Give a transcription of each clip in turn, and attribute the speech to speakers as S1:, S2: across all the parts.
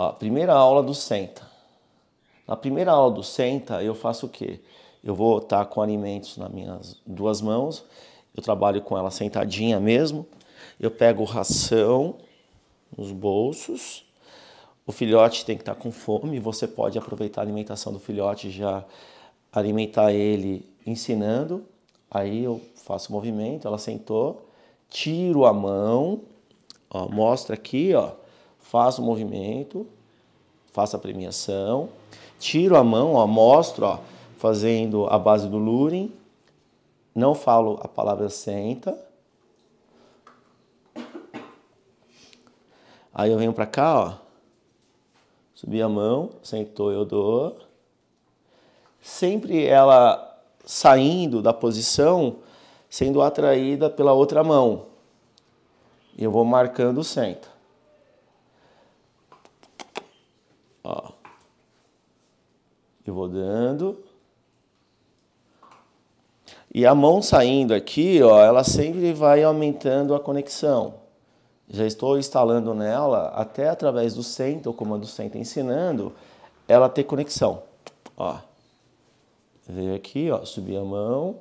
S1: A primeira aula do Senta. Na primeira aula do Senta, eu faço o quê? Eu vou estar com alimentos nas minhas duas mãos, eu trabalho com ela sentadinha mesmo, eu pego ração nos bolsos, o filhote tem que estar com fome, você pode aproveitar a alimentação do filhote já alimentar ele ensinando. Aí eu faço o movimento, ela sentou, tiro a mão, ó, mostra aqui, ó faço o movimento, faço a premiação, tiro a mão, ó, mostro, ó, fazendo a base do luring, não falo a palavra senta. Aí eu venho para cá, ó, subi a mão, sentou, eu dou. Sempre ela saindo da posição, sendo atraída pela outra mão. Eu vou marcando o senta. e vou dando. E a mão saindo aqui, ó, ela sempre vai aumentando a conexão. Já estou instalando nela, até através do centro, o comando centro ensinando, ela ter conexão. Ó, veio aqui, ó, subi a mão.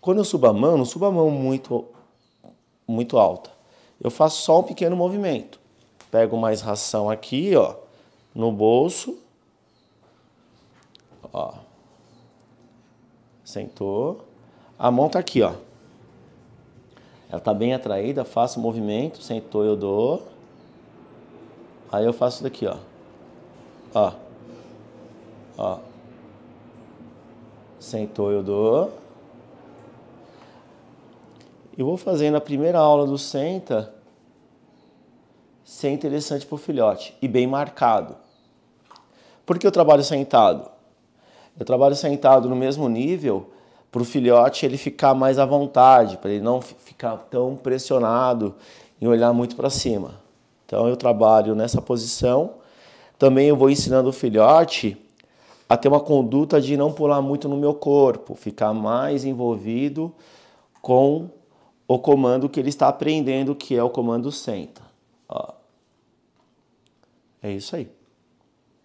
S1: Quando eu subo a mão, não subo a mão muito, muito alta. Eu faço só um pequeno movimento. Pego mais ração aqui, ó, no bolso ó. Sentou. A mão tá aqui, ó. Ela tá bem atraída, faço o movimento, sentou, eu dou. Aí eu faço daqui, ó. Ó. Ó. Sentou, eu dou. Eu vou fazendo a primeira aula do senta ser interessante pro filhote e bem marcado. Por que eu trabalho sentado? Eu trabalho sentado no mesmo nível para o filhote ele ficar mais à vontade, para ele não ficar tão pressionado e olhar muito para cima. Então eu trabalho nessa posição. Também eu vou ensinando o filhote a ter uma conduta de não pular muito no meu corpo, ficar mais envolvido com o comando que ele está aprendendo, que é o comando senta. Ó. É isso aí.